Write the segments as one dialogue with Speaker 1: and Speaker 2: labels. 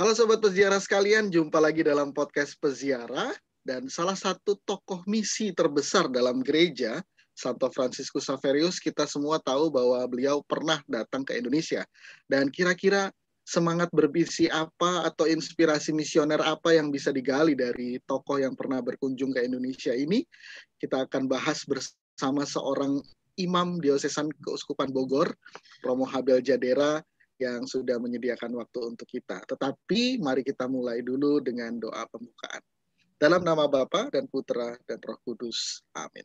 Speaker 1: Halo sobat peziarah sekalian, jumpa lagi dalam podcast peziarah dan salah satu tokoh misi terbesar dalam gereja Santo Franciscus Saverius kita semua tahu bahwa beliau pernah datang ke Indonesia dan kira-kira semangat berbisi apa atau inspirasi misioner apa yang bisa digali dari tokoh yang pernah berkunjung ke Indonesia ini kita akan bahas bersama seorang imam diosesan Keuskupan Bogor Romo Habel Jadera yang sudah menyediakan waktu untuk kita. Tetapi mari kita mulai dulu dengan doa pembukaan. Dalam nama Bapa dan Putra dan Roh Kudus. Amin.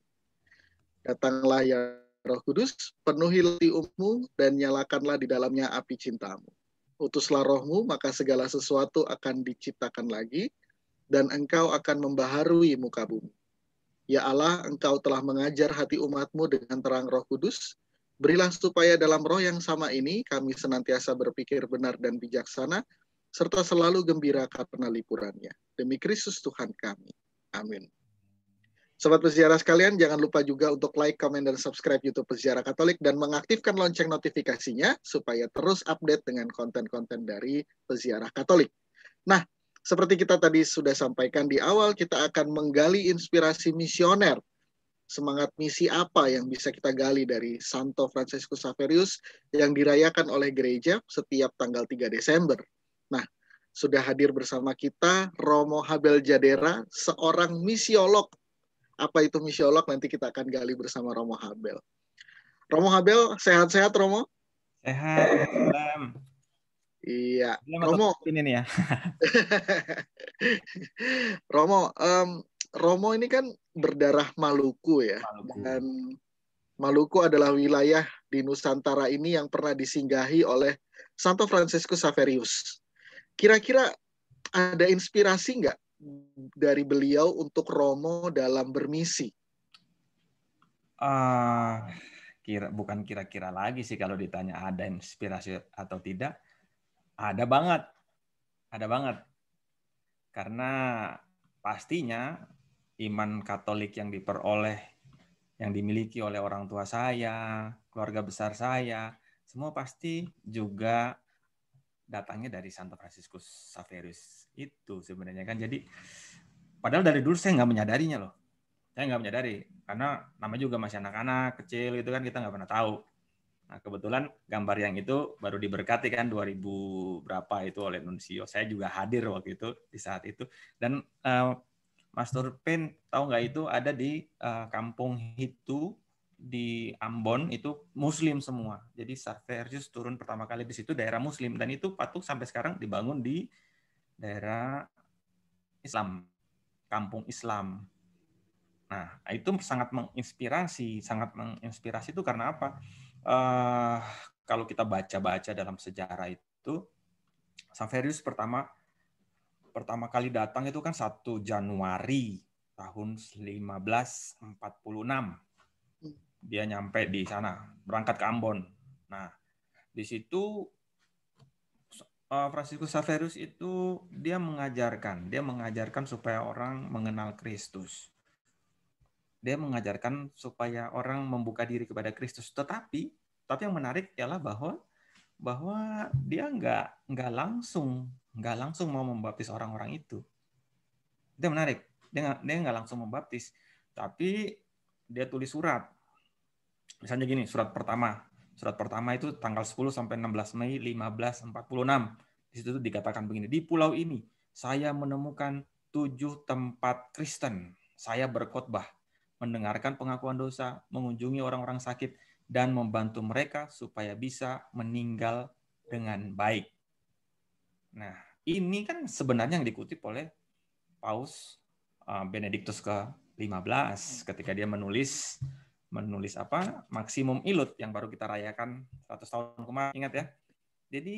Speaker 1: Datanglah ya Roh Kudus, penuhilah di ummu dan nyalakanlah di dalamnya api cintamu. Utuslah rohmu, maka segala sesuatu akan diciptakan lagi, dan engkau akan membaharui muka bumi. Ya Allah, engkau telah mengajar hati umatmu dengan terang roh kudus, Berilah supaya dalam roh yang sama ini kami senantiasa berpikir benar dan bijaksana, serta selalu gembira karena lipurannya Demi Kristus Tuhan kami. Amin. Sobat peziarah sekalian, jangan lupa juga untuk like, komen, dan subscribe YouTube Peziarah Katolik dan mengaktifkan lonceng notifikasinya supaya terus update dengan konten-konten dari Peziarah Katolik. Nah, seperti kita tadi sudah sampaikan di awal, kita akan menggali inspirasi misioner semangat misi apa yang bisa kita gali dari Santo Fransiskus Saverius yang dirayakan oleh gereja setiap tanggal 3 Desember. Nah, sudah hadir bersama kita Romo Habel Jadera, seorang misiolog. Apa itu misiolog? Nanti kita akan gali bersama Romo Habel. Romo Habel, sehat-sehat Romo? Sehat. Iya. Romo. Ini nih ya. Romo, um, Romo ini kan berdarah Maluku ya. Maluku. Dan Maluku adalah wilayah di Nusantara ini yang pernah disinggahi oleh Santo Francisco Saverius. Kira-kira ada inspirasi nggak dari beliau untuk Romo dalam bermisi? Uh,
Speaker 2: kira bukan kira-kira lagi sih kalau ditanya ada inspirasi atau tidak, ada banget, ada banget. Karena pastinya iman Katolik yang diperoleh, yang dimiliki oleh orang tua saya, keluarga besar saya, semua pasti juga datangnya dari Santo Fransiskus Saverius itu sebenarnya kan. Jadi padahal dari dulu saya nggak menyadarinya loh. Saya nggak menyadari karena nama juga masih anak-anak kecil itu kan kita nggak pernah tahu. Nah, kebetulan gambar yang itu baru diberkati kan 2000 berapa itu oleh Nuncio. Saya juga hadir waktu itu di saat itu dan uh, Master Turpin tahu nggak itu ada di uh, kampung Hitu di Ambon itu Muslim semua. Jadi Sarverjus turun pertama kali di situ daerah Muslim dan itu patung sampai sekarang dibangun di daerah Islam, kampung Islam. Nah itu sangat menginspirasi, sangat menginspirasi itu karena apa? Uh, kalau kita baca-baca dalam sejarah itu, Sarverjus pertama pertama kali datang itu kan 1 Januari tahun 1546. Dia nyampe di sana, berangkat ke Ambon. Nah, di situ eh, Francisco Saverius itu dia mengajarkan, dia mengajarkan supaya orang mengenal Kristus. Dia mengajarkan supaya orang membuka diri kepada Kristus. Tetapi, tapi yang menarik ialah bahwa bahwa dia nggak nggak langsung nggak langsung mau membaptis orang-orang itu. Itu menarik. Dia nggak, dia nggak langsung membaptis, tapi dia tulis surat. Misalnya gini, surat pertama. Surat pertama itu tanggal 10 sampai 16 Mei 1546. Di situ dikatakan begini, di pulau ini saya menemukan tujuh tempat Kristen. Saya berkhotbah, mendengarkan pengakuan dosa, mengunjungi orang-orang sakit, dan membantu mereka supaya bisa meninggal dengan baik. Nah, ini kan sebenarnya yang dikutip oleh Paus eh, Benediktus ke-15 ketika dia menulis menulis apa? Maksimum Ilut yang baru kita rayakan 100 tahun kemarin. Ingat ya. Jadi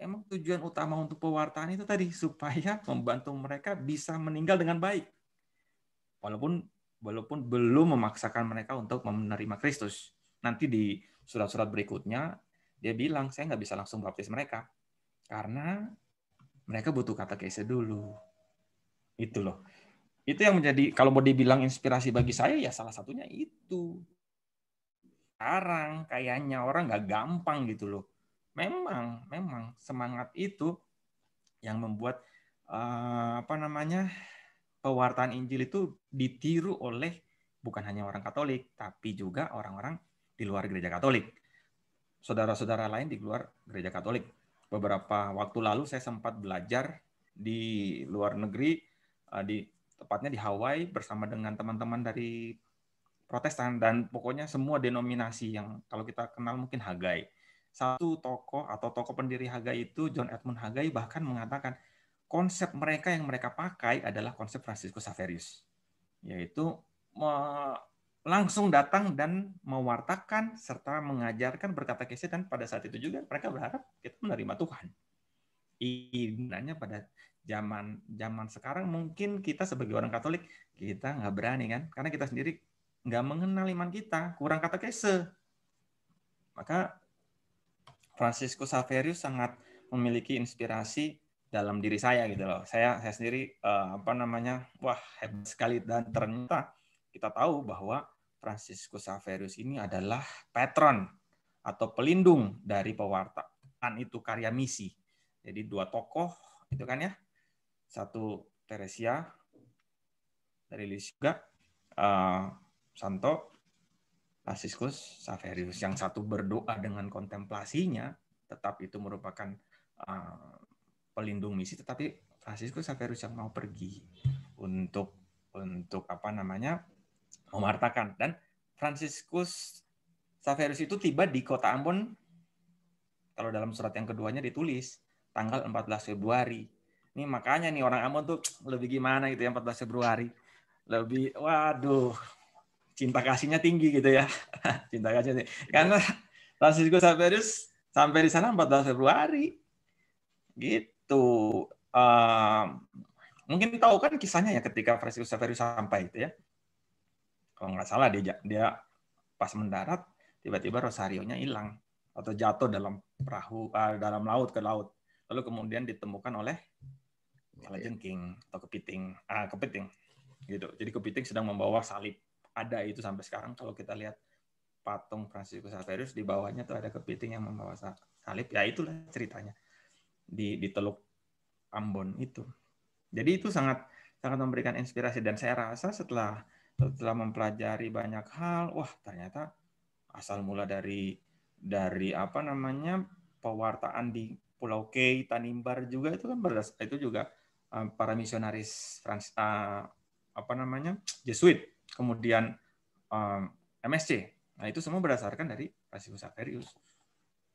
Speaker 2: emang tujuan utama untuk pewartaan itu tadi supaya membantu mereka bisa meninggal dengan baik. Walaupun walaupun belum memaksakan mereka untuk menerima Kristus. Nanti di surat-surat berikutnya dia bilang saya nggak bisa langsung baptis mereka karena mereka butuh kata kese dulu. Itu loh. Itu yang menjadi kalau mau dibilang inspirasi bagi saya ya salah satunya itu. Sekarang kayaknya orang nggak gampang gitu loh. Memang, memang semangat itu yang membuat eh, apa namanya pewartaan Injil itu ditiru oleh bukan hanya orang Katolik tapi juga orang-orang di luar gereja Katolik. Saudara-saudara lain di luar gereja Katolik beberapa waktu lalu saya sempat belajar di luar negeri eh, di tepatnya di Hawaii bersama dengan teman-teman dari Protestan dan pokoknya semua denominasi yang kalau kita kenal mungkin Hagai. Satu tokoh atau tokoh pendiri Hagai itu John Edmund Hagai bahkan mengatakan konsep mereka yang mereka pakai adalah konsep Francisco Saverius yaitu langsung datang dan mewartakan serta mengajarkan berkata berkatekesi dan pada saat itu juga mereka berharap kita menerima Tuhan. Inginannya pada zaman zaman sekarang mungkin kita sebagai orang Katolik kita nggak berani kan karena kita sendiri nggak mengenal iman kita kurang kata kese Maka Francisco Saverius sangat memiliki inspirasi dalam diri saya gitu loh. Saya saya sendiri eh, apa namanya wah hebat sekali dan ternyata kita tahu bahwa Franciscus Saverius ini adalah patron atau pelindung dari pewartaan itu karya misi. Jadi dua tokoh itu kan ya. Satu Teresia dari Lisga uh, eh, Santo, Franciscus Saverius. Yang satu berdoa dengan kontemplasinya, tetapi itu merupakan uh, pelindung misi, tetapi Franciscus Saverius yang mau pergi untuk untuk apa namanya memartakan dan Franciscus Saverius itu tiba di kota Ambon kalau dalam surat yang keduanya ditulis tanggal 14 Februari. Ini makanya nih orang Ambon tuh lebih gimana gitu ya 14 Februari. Lebih waduh cinta kasihnya tinggi gitu ya. cinta kasihnya tinggi. Karena Franciscus Saverius sampai di sana 14 Februari. Gitu. Um, mungkin tahu kan kisahnya ya ketika Francisco Saverius sampai itu ya kalau nggak salah dia dia pas mendarat tiba-tiba rosarionya hilang atau jatuh dalam perahu uh, dalam laut ke laut lalu kemudian ditemukan oleh jengking atau kepiting ah kepiting gitu jadi kepiting sedang membawa salib ada itu sampai sekarang kalau kita lihat patung Francisco Saverius di bawahnya tuh ada kepiting yang membawa salib ya itulah ceritanya di di Teluk Ambon itu jadi itu sangat sangat memberikan inspirasi dan saya rasa setelah setelah mempelajari banyak hal, wah ternyata asal mula dari dari apa namanya pewartaan di Pulau K, Tanimbar juga itu kan berdas itu juga eh, para misionaris Frans eh, apa namanya Jesuit, kemudian eh, MSC. Nah itu semua berdasarkan dari Francisus Saverius.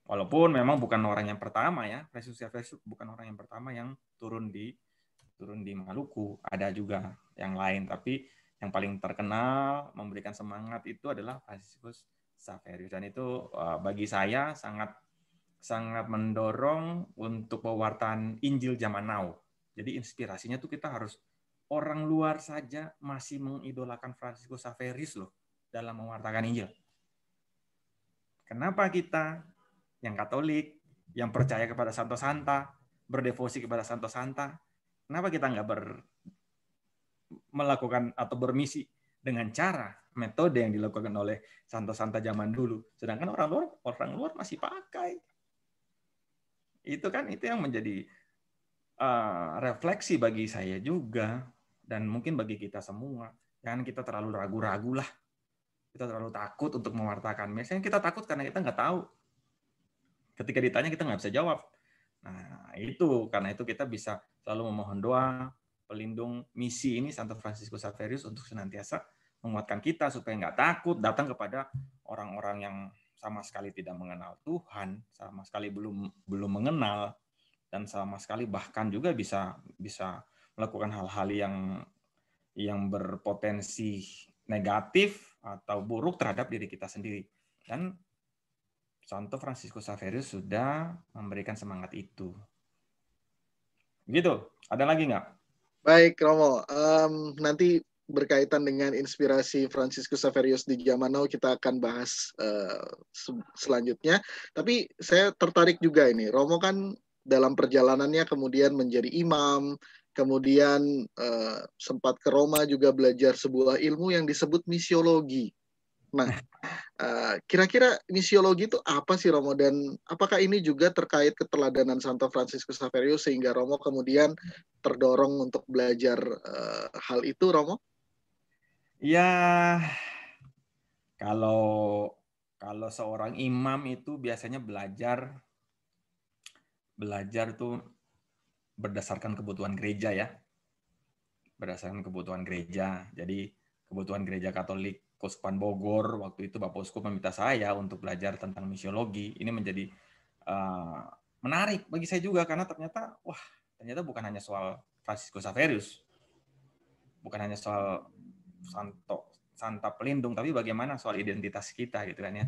Speaker 2: Walaupun memang bukan orang yang pertama ya, Francisus Saverius bukan orang yang pertama yang turun di turun di Maluku, ada juga yang lain, tapi yang paling terkenal memberikan semangat itu adalah Franciscus Saverius dan itu eh, bagi saya sangat sangat mendorong untuk pewartaan Injil zaman now. Jadi inspirasinya tuh kita harus orang luar saja masih mengidolakan Francisco Saverius loh dalam mewartakan Injil. Kenapa kita yang Katolik, yang percaya kepada Santo Santa, berdevosi kepada Santo Santa, kenapa kita nggak ber, melakukan atau bermisi dengan cara metode yang dilakukan oleh santa-santa zaman dulu. Sedangkan orang luar orang luar masih pakai. Itu kan itu yang menjadi uh, refleksi bagi saya juga dan mungkin bagi kita semua. Jangan kita terlalu ragu-ragu lah. Kita terlalu takut untuk mewartakan. misalnya kita takut karena kita nggak tahu. Ketika ditanya kita nggak bisa jawab. Nah itu karena itu kita bisa selalu memohon doa, pelindung misi ini Santo Francisco Saverius untuk senantiasa menguatkan kita supaya nggak takut datang kepada orang-orang yang sama sekali tidak mengenal Tuhan, sama sekali belum belum mengenal dan sama sekali bahkan juga bisa bisa melakukan hal-hal yang yang berpotensi negatif atau buruk terhadap diri kita sendiri. Dan Santo Francisco Saverius sudah memberikan semangat itu. Gitu. Ada lagi nggak?
Speaker 1: Baik, Romo. Um, nanti berkaitan dengan inspirasi Francisco Saverius di zaman now kita akan bahas uh, selanjutnya. Tapi saya tertarik juga ini. Romo kan dalam perjalanannya kemudian menjadi imam, kemudian uh, sempat ke Roma juga belajar sebuah ilmu yang disebut misiologi. Nah, nah. Eh, kira-kira uh, misiologi itu apa sih Romo dan apakah ini juga terkait keteladanan Santo Francisco Saverio sehingga Romo kemudian terdorong untuk belajar uh, hal itu Romo?
Speaker 2: Ya, kalau kalau seorang imam itu biasanya belajar belajar tuh berdasarkan kebutuhan gereja ya. Berdasarkan kebutuhan gereja. Jadi kebutuhan gereja Katolik Puspan Bogor waktu itu Bapak Uskup meminta saya untuk belajar tentang misiologi. Ini menjadi uh, menarik bagi saya juga karena ternyata wah ternyata bukan hanya soal Francisco Saverius, bukan hanya soal Santo Santa pelindung, tapi bagaimana soal identitas kita gitu kan ya,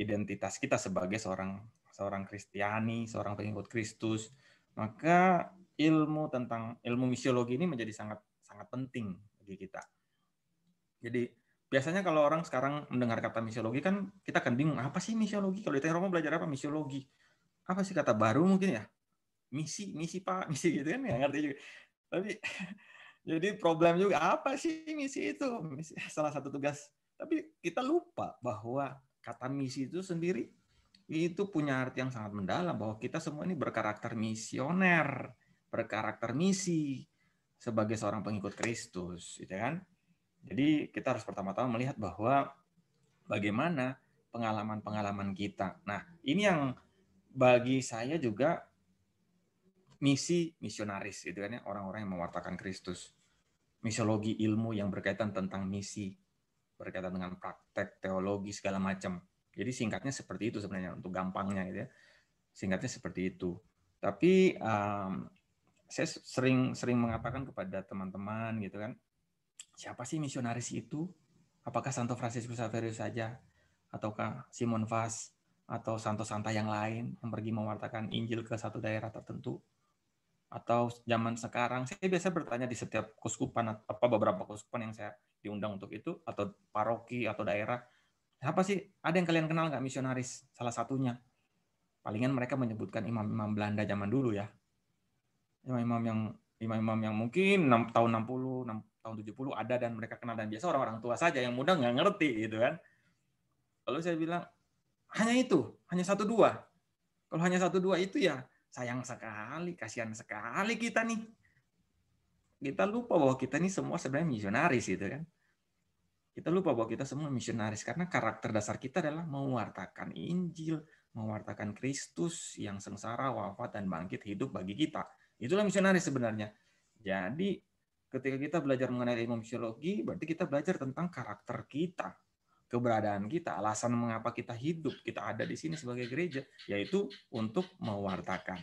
Speaker 2: identitas kita sebagai seorang seorang Kristiani, seorang pengikut Kristus. Maka ilmu tentang ilmu misiologi ini menjadi sangat sangat penting bagi kita. Jadi biasanya kalau orang sekarang mendengar kata misiologi kan kita akan bingung apa sih misiologi kalau ditanya Romo belajar apa misiologi apa sih kata baru mungkin ya misi misi pak misi gitu kan nggak ngerti juga tapi jadi problem juga apa sih misi itu misi, salah satu tugas tapi kita lupa bahwa kata misi itu sendiri itu punya arti yang sangat mendalam bahwa kita semua ini berkarakter misioner berkarakter misi sebagai seorang pengikut Kristus gitu kan jadi kita harus pertama-tama melihat bahwa bagaimana pengalaman-pengalaman kita. Nah, ini yang bagi saya juga misi misionaris itu kan ya orang-orang yang mewartakan Kristus. Misiologi ilmu yang berkaitan tentang misi, berkaitan dengan praktek teologi segala macam. Jadi singkatnya seperti itu sebenarnya untuk gampangnya gitu ya. Singkatnya seperti itu. Tapi um, saya sering sering mengatakan kepada teman-teman gitu kan, siapa sih misionaris itu? Apakah Santo Francisco Saverius saja? Ataukah Simon Vaz? Atau santo-santa yang lain yang pergi mewartakan Injil ke satu daerah tertentu? Atau zaman sekarang, saya biasa bertanya di setiap kuskupan, apa beberapa kuskupan yang saya diundang untuk itu, atau paroki, atau daerah, siapa sih? Ada yang kalian kenal nggak misionaris? Salah satunya. Palingan mereka menyebutkan imam-imam Belanda zaman dulu ya. Imam-imam yang imam-imam yang mungkin tahun 60 tahun 70 ada dan mereka kenal dan biasa orang-orang tua saja yang muda nggak ngerti gitu kan. Lalu saya bilang hanya itu, hanya satu dua. Kalau hanya satu dua itu ya sayang sekali, kasihan sekali kita nih. Kita lupa bahwa kita ini semua sebenarnya misionaris gitu kan. Kita lupa bahwa kita semua misionaris karena karakter dasar kita adalah mewartakan Injil, mewartakan Kristus yang sengsara, wafat dan bangkit hidup bagi kita. Itulah misionaris sebenarnya. Jadi Ketika kita belajar mengenai ilmu fisiologi, berarti kita belajar tentang karakter kita, keberadaan kita, alasan mengapa kita hidup, kita ada di sini sebagai gereja, yaitu untuk mewartakan.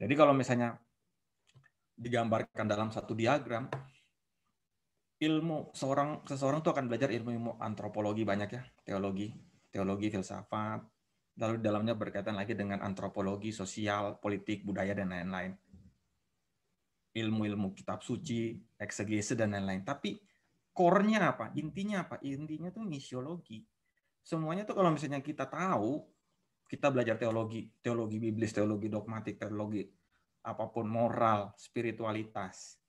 Speaker 2: Jadi kalau misalnya digambarkan dalam satu diagram, ilmu seorang seseorang itu akan belajar ilmu-ilmu antropologi banyak ya, teologi, teologi filsafat, lalu dalamnya berkaitan lagi dengan antropologi, sosial, politik, budaya dan lain-lain ilmu-ilmu kitab suci, eksegese dan lain-lain. Tapi core-nya apa? Intinya apa? Intinya tuh misiologi. Semuanya tuh kalau misalnya kita tahu, kita belajar teologi, teologi biblis, teologi dogmatik, teologi apapun moral, spiritualitas,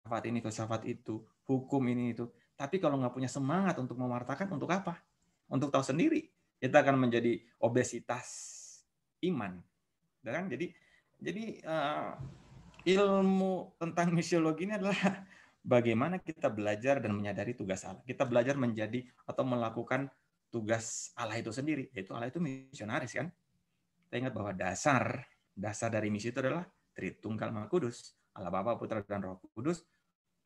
Speaker 2: filsafat ini, ke filsafat itu, hukum ini itu. Tapi kalau nggak punya semangat untuk mewartakan, untuk apa? Untuk tahu sendiri. Kita akan menjadi obesitas iman, kan? Jadi, jadi eh, ilmu tentang misiologi ini adalah bagaimana kita belajar dan menyadari tugas Allah. Kita belajar menjadi atau melakukan tugas Allah itu sendiri, yaitu Allah itu misionaris kan. Kita ingat bahwa dasar dasar dari misi itu adalah Tritunggal Maha Kudus, Allah Bapa, Putra dan Roh Kudus.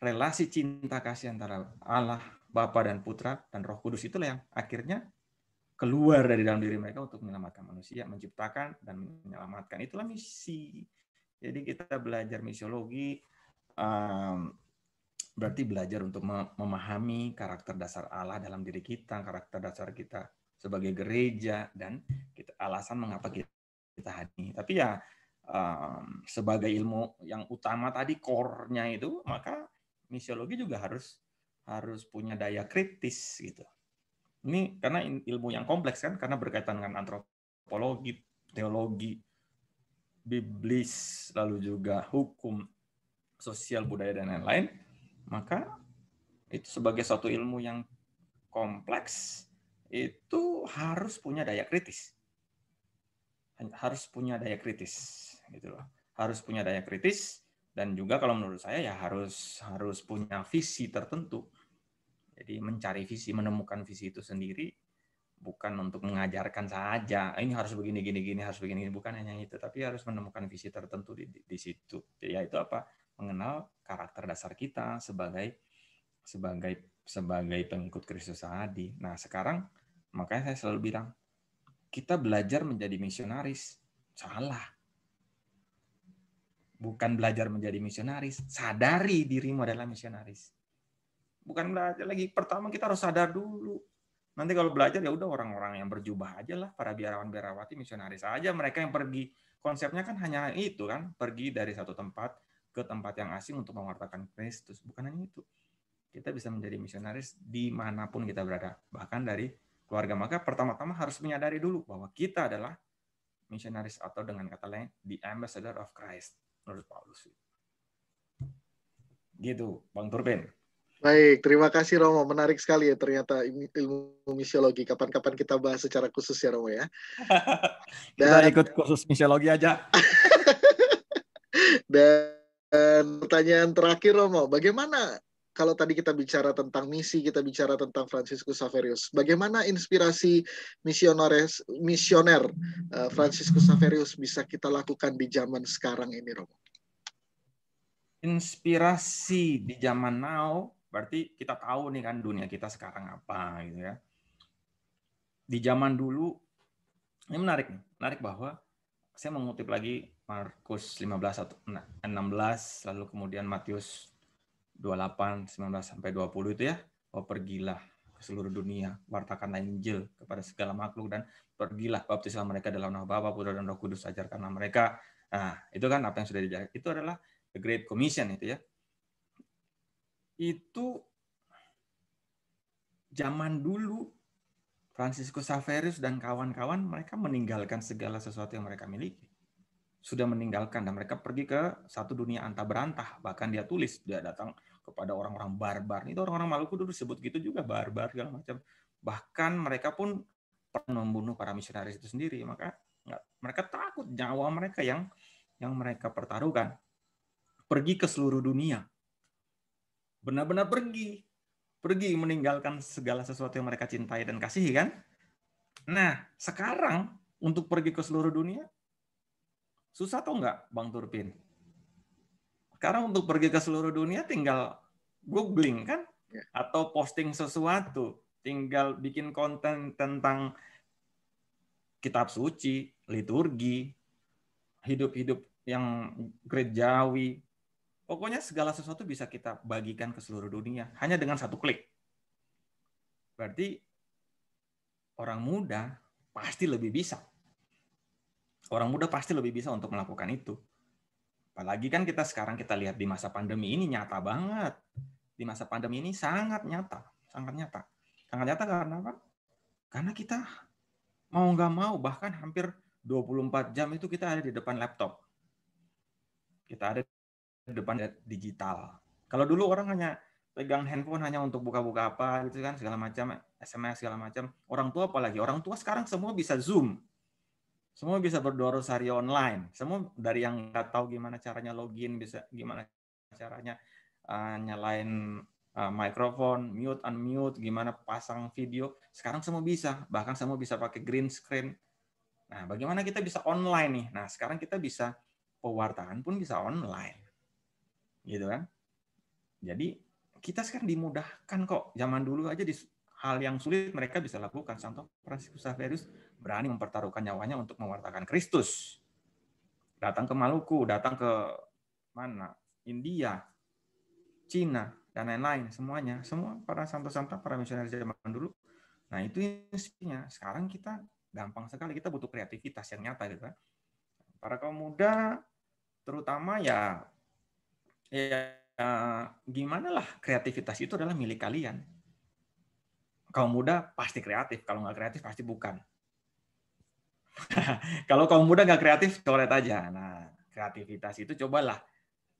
Speaker 2: Relasi cinta kasih antara Allah Bapa dan Putra dan Roh Kudus itulah yang akhirnya keluar dari dalam diri mereka untuk menyelamatkan manusia, menciptakan dan menyelamatkan. Itulah misi jadi kita belajar misiologi um, berarti belajar untuk memahami karakter dasar Allah dalam diri kita, karakter dasar kita sebagai gereja dan kita alasan mengapa kita, kita hadir. Tapi ya um, sebagai ilmu yang utama tadi core-nya itu maka misiologi juga harus harus punya daya kritis gitu. Ini karena ilmu yang kompleks kan karena berkaitan dengan antropologi, teologi, biblis, lalu juga hukum sosial budaya dan lain-lain, maka itu sebagai suatu ilmu yang kompleks itu harus punya daya kritis. Harus punya daya kritis gitu loh. Harus punya daya kritis dan juga kalau menurut saya ya harus harus punya visi tertentu. Jadi mencari visi, menemukan visi itu sendiri bukan untuk mengajarkan saja ini harus begini gini gini harus begini bukan hanya itu tapi harus menemukan visi tertentu di, di, di situ yaitu apa mengenal karakter dasar kita sebagai sebagai sebagai pengikut Kristus tadi nah sekarang makanya saya selalu bilang kita belajar menjadi misionaris salah bukan belajar menjadi misionaris sadari dirimu adalah misionaris bukan belajar lagi pertama kita harus sadar dulu Nanti kalau belajar ya udah orang-orang yang berjubah aja lah, para biarawan biarawati misionaris aja, mereka yang pergi. Konsepnya kan hanya itu kan, pergi dari satu tempat ke tempat yang asing untuk mewartakan Kristus. Bukan hanya itu. Kita bisa menjadi misionaris dimanapun kita berada, bahkan dari keluarga. Maka pertama-tama harus menyadari dulu bahwa kita adalah misionaris atau dengan kata lain the ambassador of Christ menurut Paulus.
Speaker 1: Gitu, Bang Turbin. Baik, terima kasih Romo. Menarik sekali ya ternyata ilmu misiologi. Kapan-kapan kita bahas secara khusus ya Romo ya. Dan, kita ikut khusus misiologi aja. dan, pertanyaan terakhir Romo, bagaimana kalau tadi kita bicara tentang misi, kita bicara tentang Franciscus Saverius. Bagaimana inspirasi misionaris misioner eh, Franciscus Saverius bisa kita lakukan di zaman sekarang ini, Romo?
Speaker 2: Inspirasi di zaman now berarti kita tahu nih kan dunia kita sekarang apa gitu ya. Di zaman dulu ini menarik nih, menarik bahwa saya mengutip lagi Markus 15 16 lalu kemudian Matius 28 19 sampai 20 itu ya, oh pergilah ke seluruh dunia, wartakanlah Injil kepada segala makhluk dan pergilah baptislah mereka dalam nama Bapa, Putra dan Roh Kudus, ajarkanlah mereka. Nah, itu kan apa yang sudah dijelaskan. Itu adalah the great commission itu ya itu zaman dulu Francisco Saverius dan kawan-kawan mereka meninggalkan segala sesuatu yang mereka miliki. Sudah meninggalkan dan mereka pergi ke satu dunia antah berantah. Bahkan dia tulis dia datang kepada orang-orang barbar. Itu orang-orang Maluku dulu disebut gitu juga barbar segala macam. Bahkan mereka pun pernah membunuh para misionaris itu sendiri. Maka nggak, mereka takut nyawa mereka yang yang mereka pertaruhkan. Pergi ke seluruh dunia benar-benar pergi, pergi meninggalkan segala sesuatu yang mereka cintai dan kasihi kan? Nah, sekarang untuk pergi ke seluruh dunia susah atau enggak Bang Turpin? Sekarang untuk pergi ke seluruh dunia tinggal googling kan ya. atau posting sesuatu, tinggal bikin konten tentang kitab suci, liturgi, hidup-hidup yang gerejawi, Pokoknya segala sesuatu bisa kita bagikan ke seluruh dunia hanya dengan satu klik. Berarti orang muda pasti lebih bisa. Orang muda pasti lebih bisa untuk melakukan itu. Apalagi kan kita sekarang kita lihat di masa pandemi ini nyata banget. Di masa pandemi ini sangat nyata, sangat nyata. Sangat nyata karena apa? Karena kita mau nggak mau bahkan hampir 24 jam itu kita ada di depan laptop. Kita ada depan digital. Kalau dulu orang hanya pegang handphone hanya untuk buka-buka apa gitu kan segala macam SMS segala macam. Orang tua apalagi orang tua sekarang semua bisa Zoom. Semua bisa berdoro sehari online. Semua dari yang nggak tahu gimana caranya login bisa gimana caranya uh, nyalain uh, eh, mikrofon, mute unmute, gimana pasang video. Sekarang semua bisa, bahkan semua bisa pakai green screen. Nah, bagaimana kita bisa online nih? Nah, sekarang kita bisa pewartaan pun bisa online gitu kan jadi kita sekarang dimudahkan kok zaman dulu aja di hal yang sulit mereka bisa lakukan contoh Francisus Saverius berani mempertaruhkan nyawanya untuk mewartakan Kristus datang ke Maluku datang ke mana India Cina dan lain-lain semuanya semua para santo-santo para misionaris zaman dulu nah itu intinya sekarang kita gampang sekali kita butuh kreativitas yang nyata gitu kan para kaum muda terutama ya ya gimana lah kreativitas itu adalah milik kalian. Kalau muda pasti kreatif, kalau nggak kreatif pasti bukan. kalau kaum muda nggak kreatif, coret aja. Nah, kreativitas itu cobalah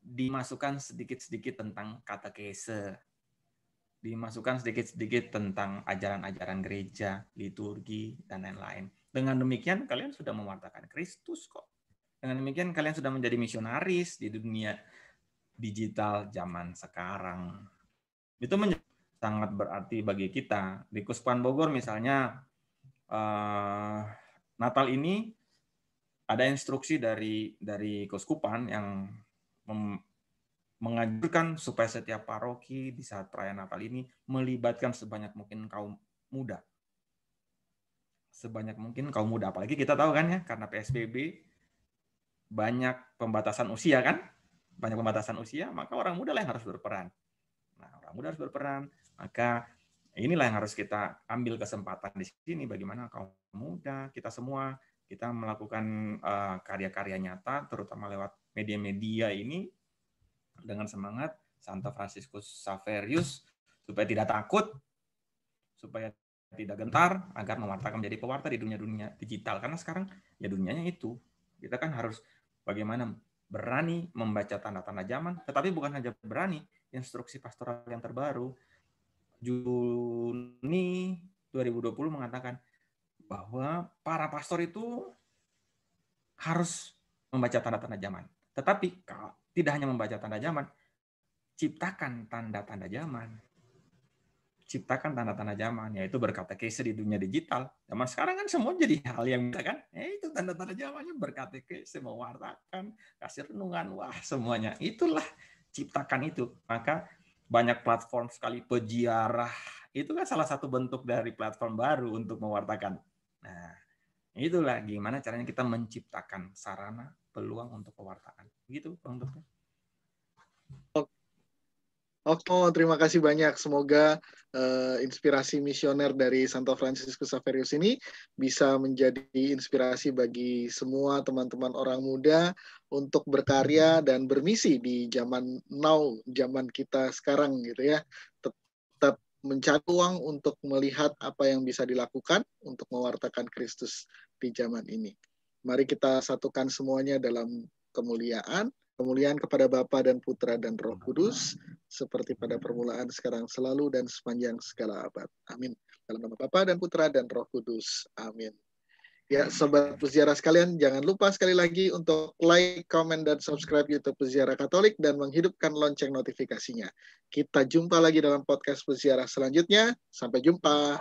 Speaker 2: dimasukkan sedikit-sedikit tentang kata kese, dimasukkan sedikit-sedikit tentang ajaran-ajaran gereja, liturgi, dan lain-lain. Dengan demikian, kalian sudah mewartakan Kristus kok. Dengan demikian, kalian sudah menjadi misionaris di dunia digital zaman sekarang. Itu sangat berarti bagi kita. Di Kuspan Bogor misalnya, eh, Natal ini ada instruksi dari dari Kuskupan yang mem, mengajurkan supaya setiap paroki di saat perayaan Natal ini melibatkan sebanyak mungkin kaum muda. Sebanyak mungkin kaum muda, apalagi kita tahu kan ya, karena PSBB banyak pembatasan usia kan, banyak pembatasan usia, maka orang muda lah yang harus berperan. Nah, orang muda harus berperan, maka inilah yang harus kita ambil kesempatan di sini bagaimana kaum muda kita semua kita melakukan karya eh, karya-karya nyata terutama lewat media-media ini dengan semangat Santo Franciscus Saverius supaya tidak takut supaya tidak gentar agar mewartakan menjadi pewarta di dunia dunia digital karena sekarang ya dunianya itu kita kan harus bagaimana berani membaca tanda-tanda zaman, tetapi bukan hanya berani, instruksi pastoral yang terbaru Juni 2020 mengatakan bahwa para pastor itu harus membaca tanda-tanda zaman. Tetapi tidak hanya membaca tanda zaman, ciptakan tanda-tanda zaman ciptakan tanda-tanda zaman yaitu case di dunia digital. Zaman sekarang kan semua jadi hal yang kita kan? Eh, itu tanda-tanda zamannya berkata case mewartakan, kasih renungan, wah semuanya. Itulah ciptakan itu. Maka banyak platform sekali peziarah. Itu kan salah satu bentuk dari platform baru untuk mewartakan. Nah, itulah gimana caranya kita menciptakan sarana peluang untuk pewartaan. Begitu dokter.
Speaker 1: Okno, terima kasih banyak. Semoga uh, inspirasi misioner dari Santo Francisco Saverius ini bisa menjadi inspirasi bagi semua teman-teman orang muda untuk berkarya dan bermisi di zaman now, zaman kita sekarang gitu ya. Tetap mencari uang untuk melihat apa yang bisa dilakukan untuk mewartakan Kristus di zaman ini. Mari kita satukan semuanya dalam kemuliaan kemuliaan kepada Bapa dan Putra dan Roh Kudus, seperti pada hmm. permulaan sekarang selalu dan sepanjang segala abad. Amin. Dalam nama Bapa dan Putra dan Roh Kudus. Amin. Ya, sobat peziarah sekalian, jangan lupa sekali lagi untuk like, comment, dan subscribe YouTube Peziarah Katolik dan menghidupkan lonceng notifikasinya. Kita jumpa lagi dalam podcast peziarah selanjutnya. Sampai jumpa.